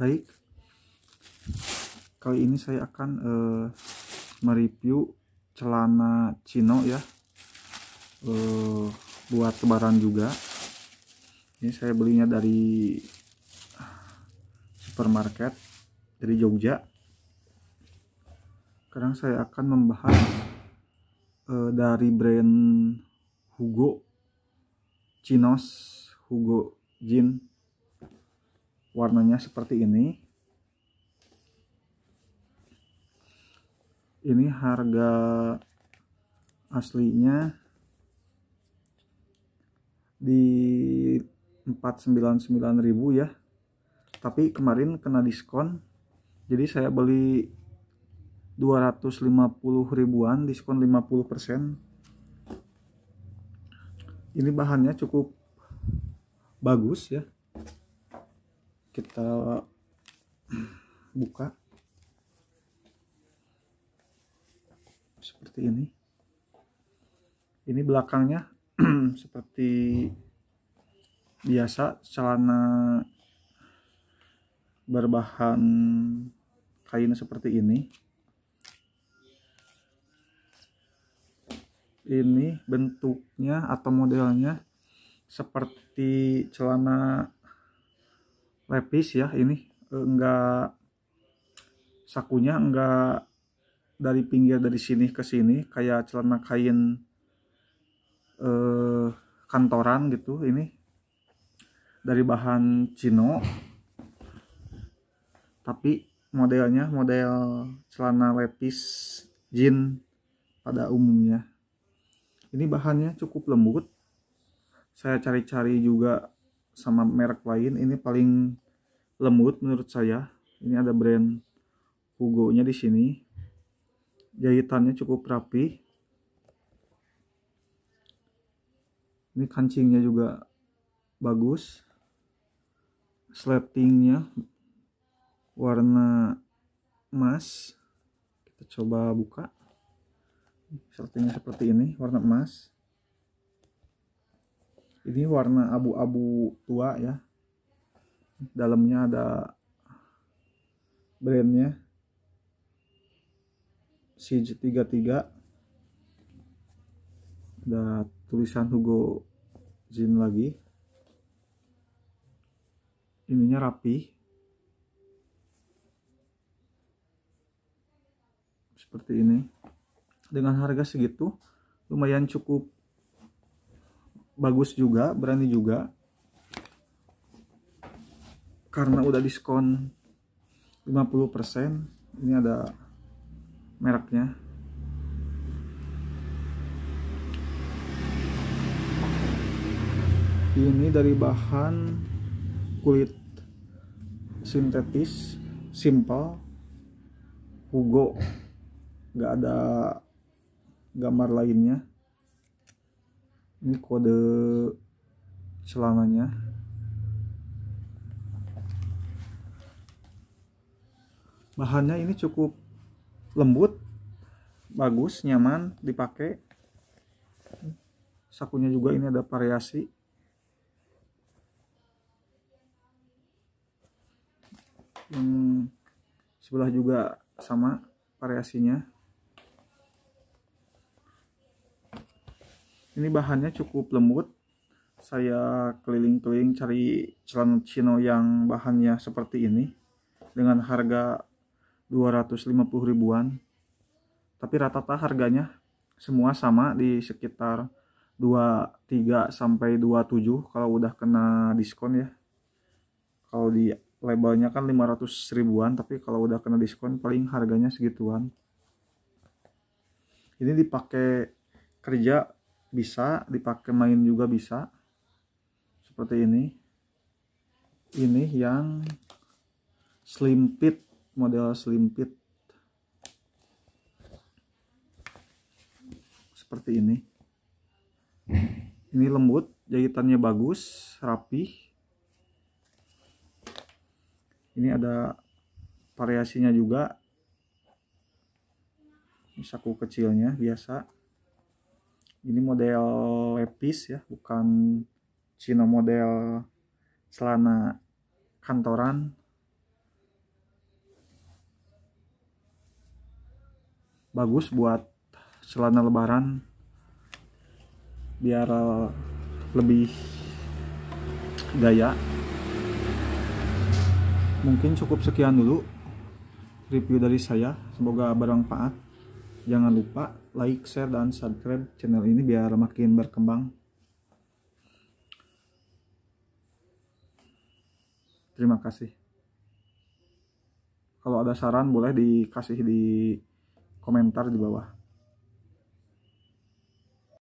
baik kali ini saya akan uh, mereview celana chino ya uh, buat lebaran juga ini saya belinya dari supermarket dari Jogja sekarang saya akan membahas uh, dari brand Hugo Chinos Hugo Jean warnanya seperti ini ini harga aslinya di 499.000 ya tapi kemarin kena diskon jadi saya beli 250 ribuan diskon 50% ini bahannya cukup bagus ya kita buka seperti ini ini belakangnya seperti biasa celana berbahan kain seperti ini ini bentuknya atau modelnya seperti celana lepis ya ini enggak sakunya enggak dari pinggir dari sini ke sini kayak celana kain eh, kantoran gitu ini dari bahan chino tapi modelnya model celana lepis jean pada umumnya ini bahannya cukup lembut saya cari-cari juga sama merek lain ini paling lembut menurut saya ini ada brand Hugo nya di sini jahitannya cukup rapi ini kancingnya juga bagus sletingnya warna emas kita coba buka sletingnya seperti ini warna emas ini warna abu-abu tua ya dalamnya ada brandnya Siege 33 ada tulisan Hugo Zin lagi ininya rapi seperti ini dengan harga segitu lumayan cukup bagus juga berani juga karena udah diskon 50% ini ada mereknya ini dari bahan kulit sintetis simple Hugo nggak ada gambar lainnya ini kode celananya bahannya ini cukup lembut bagus nyaman dipakai sakunya juga ini ada variasi yang hmm, sebelah juga sama variasinya ini bahannya cukup lembut saya keliling-keliling cari celana chino yang bahannya seperti ini dengan harga 250 ribuan tapi rata-rata harganya semua sama di sekitar 23 sampai 27 kalau udah kena diskon ya kalau di labelnya kan 500 ribuan tapi kalau udah kena diskon paling harganya segituan ini dipakai kerja bisa dipakai main juga bisa seperti ini ini yang slim fit model slim fit seperti ini ini lembut jahitannya bagus rapih ini ada variasinya juga ini saku kecilnya biasa ini model lepis ya bukan cino model celana kantoran bagus buat celana lebaran biar lebih gaya mungkin cukup sekian dulu review dari saya semoga bermanfaat jangan lupa like, share, dan subscribe channel ini biar makin berkembang. Terima kasih. Kalau ada saran boleh dikasih di komentar di bawah.